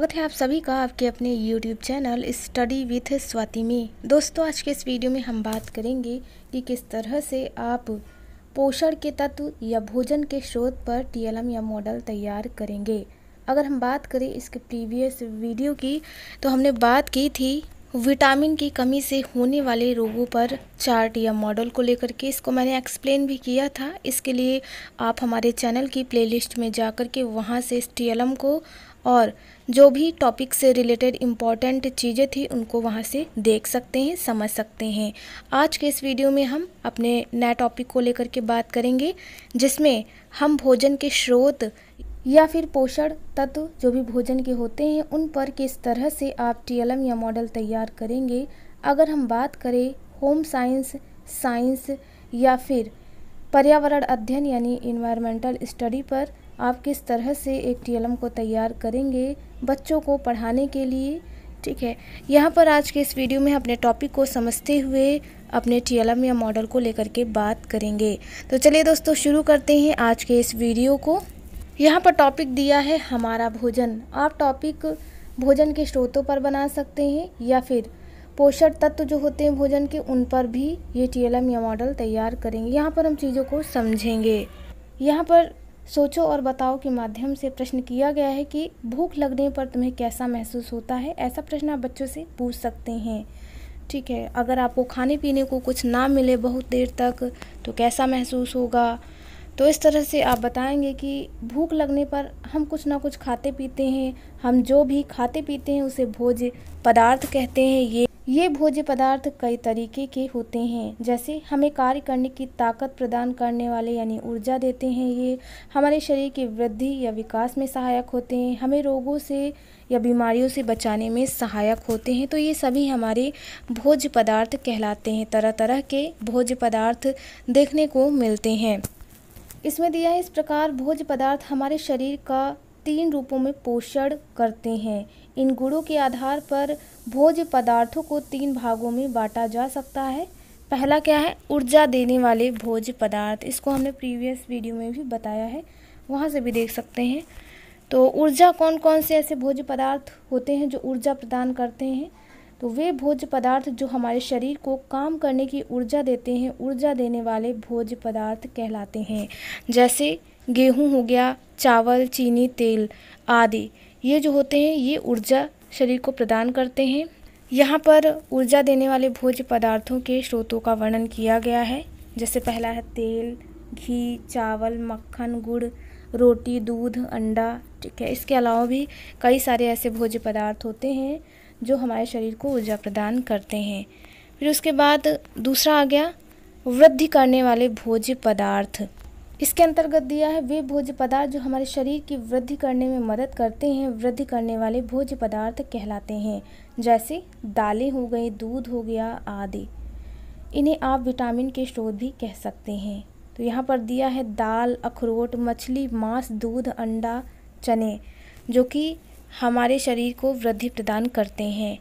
स्वागत है आप सभी का आपके अपने YouTube channel study with Swati में दोस्तों आज के इस वीडियो में हम बात करेंगे कि किस तरह से आप पोषण के तत्व या भोजन के स्रोत पर टी या मॉडल तैयार करेंगे अगर हम बात करें इसके प्रीवियस वीडियो की तो हमने बात की थी विटामिन की कमी से होने वाले रोगों पर चार्ट या मॉडल को लेकर के इसको मैंने एक्सप्लेन भी किया था इसके लिए आप हमारे चैनल की प्लेलिस्ट में जा के वहाँ से इस टीएलएम को और जो भी टॉपिक से रिलेटेड इम्पॉर्टेंट चीज़ें थी उनको वहाँ से देख सकते हैं समझ सकते हैं आज के इस वीडियो में हम अपने नए टॉपिक को लेकर के बात करेंगे जिसमें हम भोजन के स्रोत या फिर पोषण तत्व जो भी भोजन के होते हैं उन पर किस तरह से आप टीएलएम या मॉडल तैयार करेंगे अगर हम बात करें होम साइंस साइंस या फिर पर्यावरण अध्ययन यानी इन्वायरमेंटल स्टडी पर आप किस तरह से एक टीएलएम को तैयार करेंगे बच्चों को पढ़ाने के लिए ठीक है यहाँ पर आज के इस वीडियो में अपने टॉपिक को समझते हुए अपने टीएलएम या मॉडल को लेकर के बात करेंगे तो चलिए दोस्तों शुरू करते हैं आज के इस वीडियो को यहाँ पर टॉपिक दिया है हमारा भोजन आप टॉपिक भोजन के स्रोतों पर बना सकते हैं या फिर पोषण तत्व जो होते हैं भोजन के उन पर भी ये एम या मॉडल तैयार करेंगे यहाँ पर हम चीज़ों को समझेंगे यहाँ पर सोचो और बताओ के माध्यम से प्रश्न किया गया है कि भूख लगने पर तुम्हें कैसा महसूस होता है ऐसा प्रश्न आप बच्चों से पूछ सकते हैं ठीक है अगर आपको खाने पीने को कुछ ना मिले बहुत देर तक तो कैसा महसूस होगा तो इस तरह से आप बताएंगे कि भूख लगने पर हम कुछ ना कुछ खाते पीते हैं हम जो भी खाते पीते हैं उसे भोज पदार्थ कहते हैं ये ये भोज्य पदार्थ कई तरीके के होते हैं जैसे हमें कार्य करने की ताकत प्रदान करने वाले यानी ऊर्जा देते हैं ये हमारे शरीर की वृद्धि या विकास में सहायक होते हैं हमें रोगों से या बीमारियों से बचाने में सहायक होते हैं तो ये सभी हमारे भोज्य पदार्थ कहलाते हैं तरह तरह के भोज्य पदार्थ देखने को मिलते हैं इसमें दिया है इस प्रकार भोज्य पदार्थ हमारे शरीर का तीन रूपों में पोषण करते हैं इन गुणों के आधार पर भोज्य पदार्थों को तीन भागों में बांटा जा सकता है पहला क्या है ऊर्जा देने वाले भोज्य पदार्थ इसको हमने प्रीवियस वीडियो में भी बताया है वहाँ से भी देख सकते हैं तो ऊर्जा कौन कौन से ऐसे भोज्य पदार्थ होते हैं जो ऊर्जा प्रदान करते हैं तो वे भोज्य पदार्थ जो हमारे शरीर को काम करने की ऊर्जा देते हैं ऊर्जा देने वाले भोज्य पदार्थ कहलाते हैं जैसे गेहूँ हो गया चावल चीनी तेल आदि ये जो होते हैं ये ऊर्जा शरीर को प्रदान करते हैं यहाँ पर ऊर्जा देने वाले भोज्य पदार्थों के स्रोतों का वर्णन किया गया है जैसे पहला है तेल घी चावल मक्खन गुड़ रोटी दूध अंडा ठीक है इसके अलावा भी कई सारे ऐसे भोज्य पदार्थ होते हैं जो हमारे शरीर को ऊर्जा प्रदान करते हैं फिर उसके बाद दूसरा आ गया वृद्धि करने वाले भोज्य पदार्थ इसके अंतर्गत दिया है वे भोज्य पदार्थ जो हमारे शरीर की वृद्धि करने में मदद करते हैं वृद्धि करने वाले भोज्य पदार्थ कहलाते हैं जैसे दालें हो गई दूध हो गया आदि इन्हें आप विटामिन के स्रोत भी कह सकते हैं तो यहाँ पर दिया है दाल अखरोट मछली मांस दूध अंडा चने जो कि हमारे शरीर को वृद्धि प्रदान करते हैं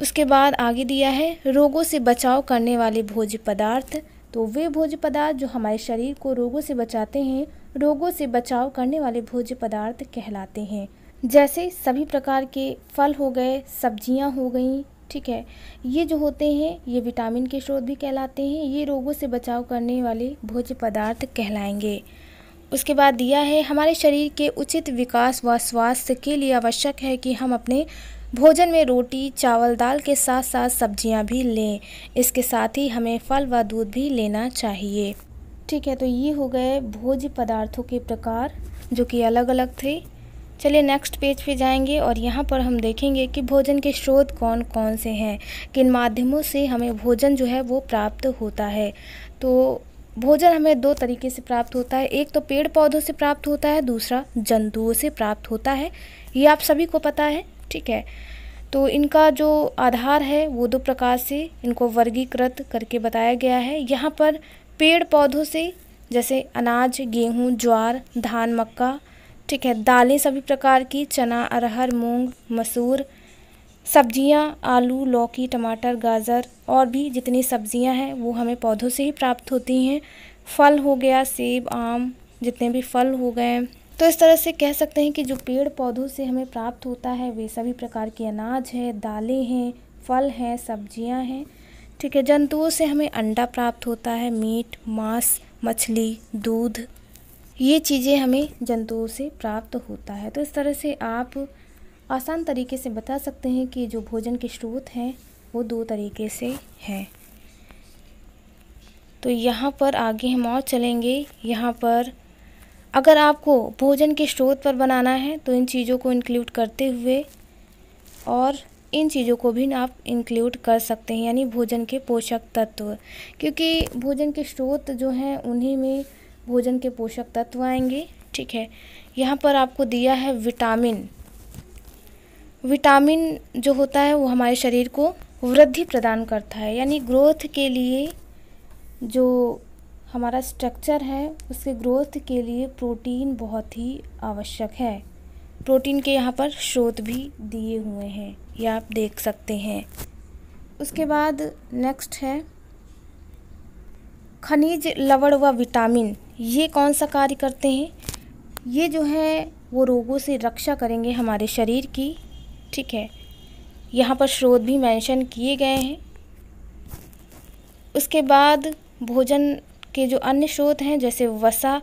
उसके बाद आगे दिया है रोगों से बचाव करने वाले भोज्य पदार्थ तो वे भोज्य पदार्थ जो हमारे शरीर को रोगों से बचाते हैं रोगों से बचाव करने वाले भोज्य पदार्थ कहलाते हैं जैसे सभी प्रकार के फल हो गए सब्जियां हो गई ठीक है ये जो होते हैं ये विटामिन के स्रोत भी कहलाते हैं ये रोगों से बचाव करने वाले भोज्य पदार्थ कहलाएंगे उसके बाद दिया है हमारे शरीर के उचित विकास व स्वास्थ्य के लिए आवश्यक है कि हम अपने भोजन में रोटी चावल दाल के साथ साथ सब्जियां भी लें इसके साथ ही हमें फल व दूध भी लेना चाहिए ठीक है तो ये हो गए भोज्य पदार्थों के प्रकार जो कि अलग अलग थे चलिए नेक्स्ट पेज पे जाएंगे और यहाँ पर हम देखेंगे कि भोजन के स्रोत कौन कौन से हैं किन माध्यमों से हमें भोजन जो है वो प्राप्त होता है तो भोजन हमें दो तरीके से प्राप्त होता है एक तो पेड़ पौधों से प्राप्त होता है दूसरा जंतुओं से प्राप्त होता है ये आप सभी को पता है ठीक है तो इनका जो आधार है वो दो प्रकार से इनको वर्गीकृत करके बताया गया है यहाँ पर पेड़ पौधों से जैसे अनाज गेहूँ ज्वार धान मक्का ठीक है दालें सभी प्रकार की चना अरहर मूंग मसूर सब्जियां आलू लौकी टमाटर गाजर और भी जितनी सब्जियां हैं वो हमें पौधों से ही प्राप्त होती हैं फल हो गया सेब आम जितने भी फल हो गए तो इस तरह से कह सकते हैं कि जो पेड़ पौधों से हमें प्राप्त होता है वे सभी प्रकार के अनाज है दालें हैं फल हैं सब्जियां हैं ठीक है जंतुओं से हमें अंडा प्राप्त होता है मीट मांस मछली दूध ये चीज़ें हमें जंतुओं से प्राप्त होता है तो इस तरह से आप आसान तरीके से बता सकते हैं कि जो भोजन के स्रोत हैं वो दो तरीके से हैं तो यहाँ पर आगे हम और चलेंगे यहाँ पर अगर आपको भोजन के स्रोत पर बनाना है तो इन चीज़ों को इंक्लूड करते हुए और इन चीज़ों को भी आप इंक्लूड कर सकते हैं यानी भोजन के पोषक तत्व क्योंकि भोजन के स्रोत जो हैं उन्हीं में भोजन के पोषक तत्व आएंगे ठीक है यहाँ पर आपको दिया है विटामिन विटामिन जो होता है वो हमारे शरीर को वृद्धि प्रदान करता है यानी ग्रोथ के लिए जो हमारा स्ट्रक्चर है उसके ग्रोथ के लिए प्रोटीन बहुत ही आवश्यक है प्रोटीन के यहाँ पर स्रोत भी दिए हुए हैं ये आप देख सकते हैं उसके बाद नेक्स्ट है खनिज लवण व विटामिन ये कौन सा कार्य करते हैं ये जो है वो रोगों से रक्षा करेंगे हमारे शरीर की ठीक है यहाँ पर स्रोत भी मेंशन किए गए हैं उसके बाद भोजन के जो अन्य स्रोत हैं जैसे वसा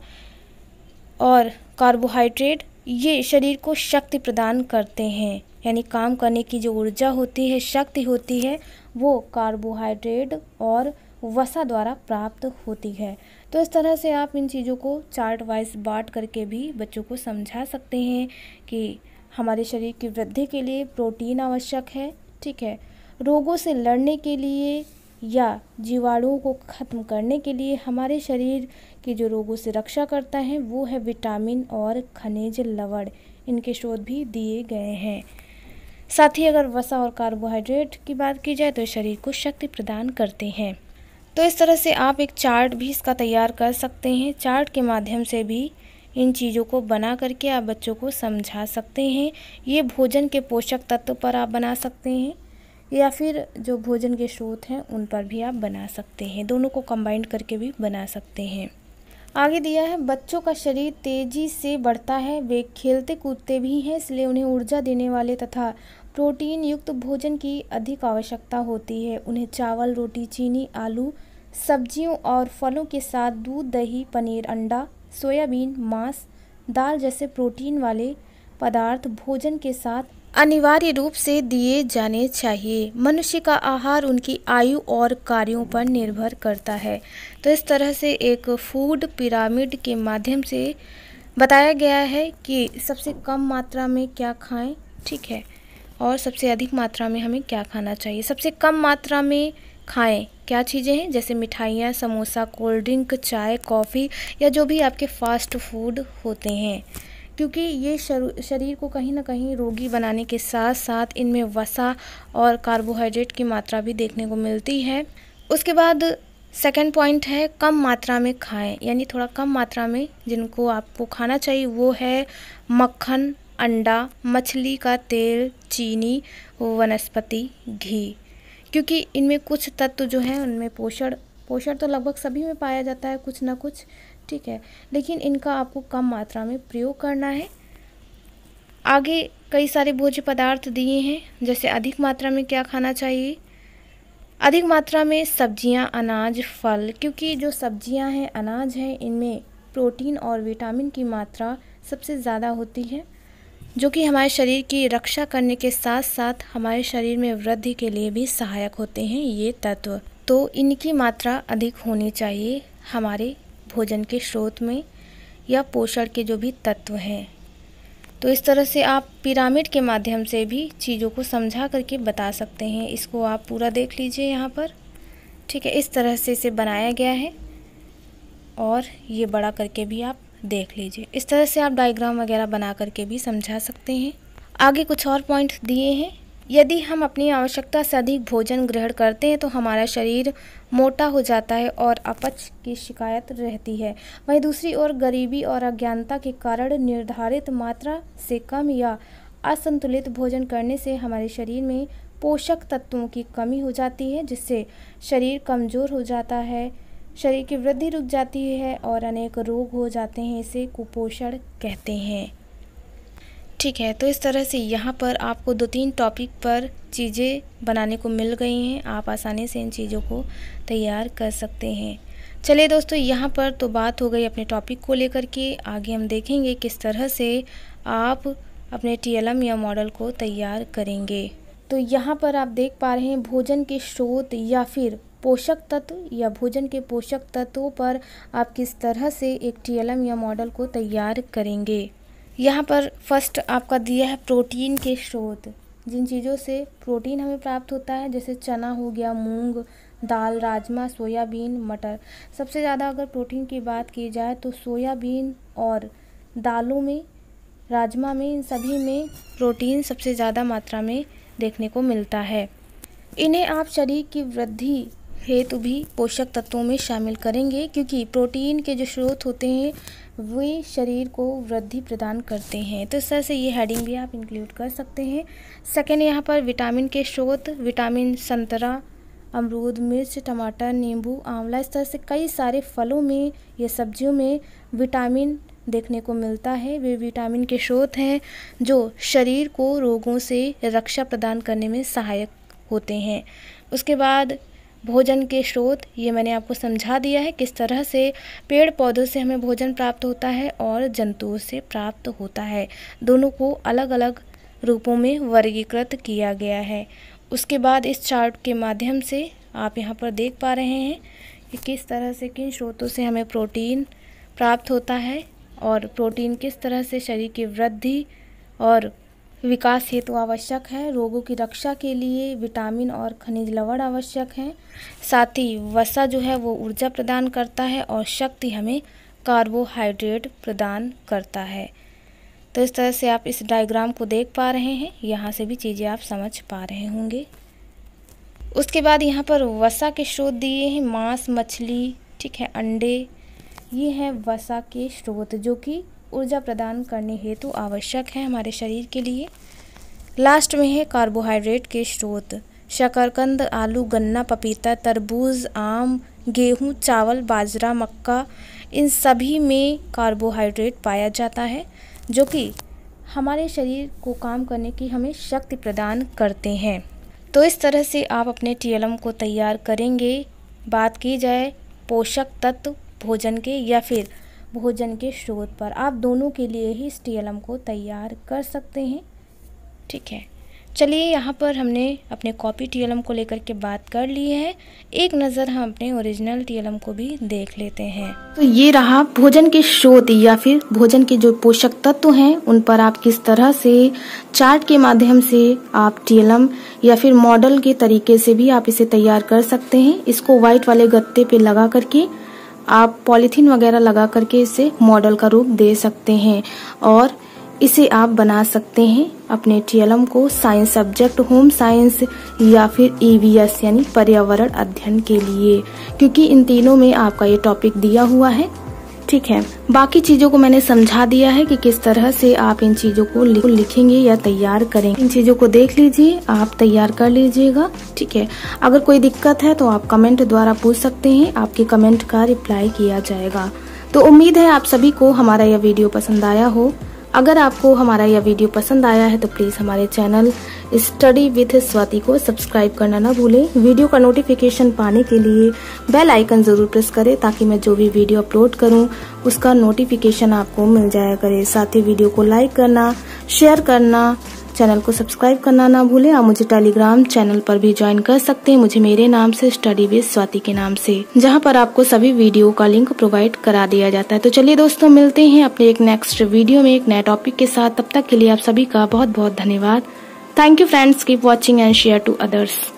और कार्बोहाइड्रेट ये शरीर को शक्ति प्रदान करते हैं यानी काम करने की जो ऊर्जा होती है शक्ति होती है वो कार्बोहाइड्रेट और वसा द्वारा प्राप्त होती है तो इस तरह से आप इन चीज़ों को चार्ट वाइज बांट करके भी बच्चों को समझा सकते हैं कि हमारे शरीर की वृद्धि के लिए प्रोटीन आवश्यक है ठीक है रोगों से लड़ने के लिए या जीवाणुओं को ख़त्म करने के लिए हमारे शरीर के जो रोगों से रक्षा करता है वो है विटामिन और खनिज लवण इनके शोध भी दिए गए हैं साथ ही अगर वसा और कार्बोहाइड्रेट की बात की जाए तो शरीर को शक्ति प्रदान करते हैं तो इस तरह से आप एक चार्ट भी इसका तैयार कर सकते हैं चार्ट के माध्यम से भी इन चीज़ों को बना करके आप बच्चों को समझा सकते हैं ये भोजन के पोषक तत्व पर आप बना सकते हैं या फिर जो भोजन के स्रोत हैं उन पर भी आप बना सकते हैं दोनों को कंबाइंड करके भी बना सकते हैं आगे दिया है बच्चों का शरीर तेज़ी से बढ़ता है वे खेलते कूदते भी हैं इसलिए उन्हें ऊर्जा देने वाले तथा प्रोटीन युक्त भोजन की अधिक आवश्यकता होती है उन्हें चावल रोटी चीनी आलू सब्जियों और फलों के साथ दूध दही पनीर अंडा सोयाबीन मांस दाल जैसे प्रोटीन वाले पदार्थ भोजन के साथ अनिवार्य रूप से दिए जाने चाहिए मनुष्य का आहार उनकी आयु और कार्यों पर निर्भर करता है तो इस तरह से एक फूड पिरामिड के माध्यम से बताया गया है कि सबसे कम मात्रा में क्या खाएं ठीक है और सबसे अधिक मात्रा में हमें क्या खाना चाहिए सबसे कम मात्रा में खाएं क्या चीज़ें हैं जैसे मिठाइयाँ समोसा कोल्ड ड्रिंक चाय कॉफ़ी या जो भी आपके फास्ट फूड होते हैं क्योंकि ये शरीर को कहीं ना कहीं रोगी बनाने के साथ साथ इनमें वसा और कार्बोहाइड्रेट की मात्रा भी देखने को मिलती है उसके बाद सेकेंड पॉइंट है कम मात्रा में खाएं यानी थोड़ा कम मात्रा में जिनको आपको खाना चाहिए वो है मक्खन अंडा मछली का तेल चीनी वनस्पति घी क्योंकि इनमें कुछ तत्व जो हैं उनमें पोषण पोषण तो लगभग सभी में पाया जाता है कुछ ना कुछ ठीक है लेकिन इनका आपको कम मात्रा में प्रयोग करना है आगे कई सारे भोज्य पदार्थ दिए हैं जैसे अधिक मात्रा में क्या खाना चाहिए अधिक मात्रा में सब्जियां अनाज फल क्योंकि जो सब्जियां हैं अनाज हैं इनमें प्रोटीन और विटामिन की मात्रा सबसे ज़्यादा होती है जो कि हमारे शरीर की रक्षा करने के साथ साथ हमारे शरीर में वृद्धि के लिए भी सहायक होते हैं ये तत्व तो इनकी मात्रा अधिक होनी चाहिए हमारे भोजन के स्रोत में या पोषण के जो भी तत्व हैं तो इस तरह से आप पिरामिड के माध्यम से भी चीज़ों को समझा करके बता सकते हैं इसको आप पूरा देख लीजिए यहाँ पर ठीक है इस तरह से इसे बनाया गया है और ये बड़ा करके भी आप देख लीजिए इस तरह से आप डायग्राम वगैरह बना करके भी समझा सकते हैं आगे कुछ और पॉइंट दिए हैं यदि हम अपनी आवश्यकता से अधिक भोजन ग्रहण करते हैं तो हमारा शरीर मोटा हो जाता है और अपच की शिकायत रहती है वहीं दूसरी ओर गरीबी और अज्ञानता के कारण निर्धारित मात्रा से कम या असंतुलित भोजन करने से हमारे शरीर में पोषक तत्वों की कमी हो जाती है जिससे शरीर कमज़ोर हो जाता है शरीर की वृद्धि रुक जाती है और अनेक रोग हो जाते हैं इसे कुपोषण कहते हैं ठीक है तो इस तरह से यहाँ पर आपको दो तीन टॉपिक पर चीज़ें बनाने को मिल गई हैं आप आसानी से इन चीज़ों को तैयार कर सकते हैं चलिए दोस्तों यहाँ पर तो बात हो गई अपने टॉपिक को लेकर के आगे हम देखेंगे किस तरह से आप अपने टीएलएम या मॉडल को तैयार करेंगे तो यहाँ पर आप देख पा रहे हैं भोजन के स्रोत या फिर पोषक तत्व या भोजन के पोषक तत्वों पर आप किस तरह से एक टीएलएम या मॉडल को तैयार करेंगे यहाँ पर फर्स्ट आपका दिया है प्रोटीन के स्रोत जिन चीज़ों से प्रोटीन हमें प्राप्त होता है जैसे चना हो गया मूंग दाल राजमा सोयाबीन मटर सबसे ज़्यादा अगर प्रोटीन की बात की जाए तो सोयाबीन और दालों में राजमा में इन सभी में प्रोटीन सबसे ज़्यादा मात्रा में देखने को मिलता है इन्हें आप शरीर की वृद्धि हेतु भी पोषक तत्वों में शामिल करेंगे क्योंकि प्रोटीन के जो स्रोत होते हैं वे शरीर को वृद्धि प्रदान करते हैं तो इस तरह से ये हेडिंग भी आप इंक्लूड कर सकते हैं सेकेंड यहाँ पर विटामिन के स्रोत विटामिन संतरा अमरूद मिर्च टमाटर नींबू आंवला इस तरह से कई सारे फलों में या सब्जियों में विटामिन देखने को मिलता है वे विटामिन के स्रोत हैं जो शरीर को रोगों से रक्षा प्रदान करने में सहायक होते हैं उसके बाद भोजन के स्रोत ये मैंने आपको समझा दिया है किस तरह से पेड़ पौधों से हमें भोजन प्राप्त होता है और जंतुओं से प्राप्त होता है दोनों को अलग अलग रूपों में वर्गीकृत किया गया है उसके बाद इस चार्ट के माध्यम से आप यहाँ पर देख पा रहे हैं कि किस तरह से किन स्रोतों से हमें प्रोटीन प्राप्त होता है और प्रोटीन किस तरह से शरीर की वृद्धि और विकास हेतु आवश्यक है रोगों की रक्षा के लिए विटामिन और खनिज लवण आवश्यक हैं साथ ही वसा जो है वो ऊर्जा प्रदान करता है और शक्ति हमें कार्बोहाइड्रेट प्रदान करता है तो इस तरह से आप इस डायग्राम को देख पा रहे हैं यहाँ से भी चीज़ें आप समझ पा रहे होंगे उसके बाद यहाँ पर वसा के स्रोत दिए हैं मांस मछली ठीक है अंडे ये हैं वसा के स्रोत जो कि ऊर्जा प्रदान करने हेतु आवश्यक है हमारे शरीर के लिए लास्ट में है कार्बोहाइड्रेट के स्रोत शकरकंद आलू गन्ना पपीता तरबूज आम गेहूं चावल बाजरा मक्का इन सभी में कार्बोहाइड्रेट पाया जाता है जो कि हमारे शरीर को काम करने की हमें शक्ति प्रदान करते हैं तो इस तरह से आप अपने टीएलएम को तैयार करेंगे बात की जाए पोषक तत्व भोजन के या फिर भोजन के स्रोत पर आप दोनों के लिए ही इस को तैयार कर सकते हैं ठीक है चलिए यहाँ पर हमने अपने कॉपी टीएलएम को लेकर के बात कर ली है एक नज़र हम अपने ओरिजिनल टीएलएम को भी देख लेते हैं तो ये रहा भोजन के स्रोत या फिर भोजन के जो पोषक तत्व हैं उन पर आप किस तरह से चार्ट के माध्यम से आप टीएलएम या फिर मॉडल के तरीके से भी आप इसे तैयार कर सकते हैं इसको व्हाइट वाले गत्ते पे लगा करके आप पॉलीथीन वगैरह लगा करके इसे मॉडल का रूप दे सकते हैं और इसे आप बना सकते हैं अपने टीएलएम को साइंस सब्जेक्ट होम साइंस या फिर ईवीएस e यानी पर्यावरण अध्ययन के लिए क्योंकि इन तीनों में आपका ये टॉपिक दिया हुआ है ठीक है बाकी चीजों को मैंने समझा दिया है कि किस तरह से आप इन चीजों को लिखेंगे या तैयार करेंगे इन चीजों को देख लीजिए आप तैयार कर लीजिएगा ठीक है अगर कोई दिक्कत है तो आप कमेंट द्वारा पूछ सकते हैं आपके कमेंट का रिप्लाई किया जाएगा तो उम्मीद है आप सभी को हमारा यह वीडियो पसंद आया हो अगर आपको हमारा यह वीडियो पसंद आया है तो प्लीज़ हमारे चैनल स्टडी विथ स्वाति को सब्सक्राइब करना ना भूलें वीडियो का नोटिफिकेशन पाने के लिए बेल आइकन ज़रूर प्रेस करें ताकि मैं जो भी वीडियो अपलोड करूं उसका नोटिफिकेशन आपको मिल जाया करे साथ ही वीडियो को लाइक करना शेयर करना चैनल को सब्सक्राइब करना ना भूलें आप मुझे टेलीग्राम चैनल पर भी ज्वाइन कर सकते हैं मुझे मेरे नाम से स्टडी विद स्वाति के नाम से जहां पर आपको सभी वीडियो का लिंक प्रोवाइड करा दिया जाता है तो चलिए दोस्तों मिलते हैं अपने एक नेक्स्ट वीडियो में एक नए टॉपिक के साथ तब तक के लिए आप सभी का बहुत बहुत धन्यवाद thank you friends keep watching and share to others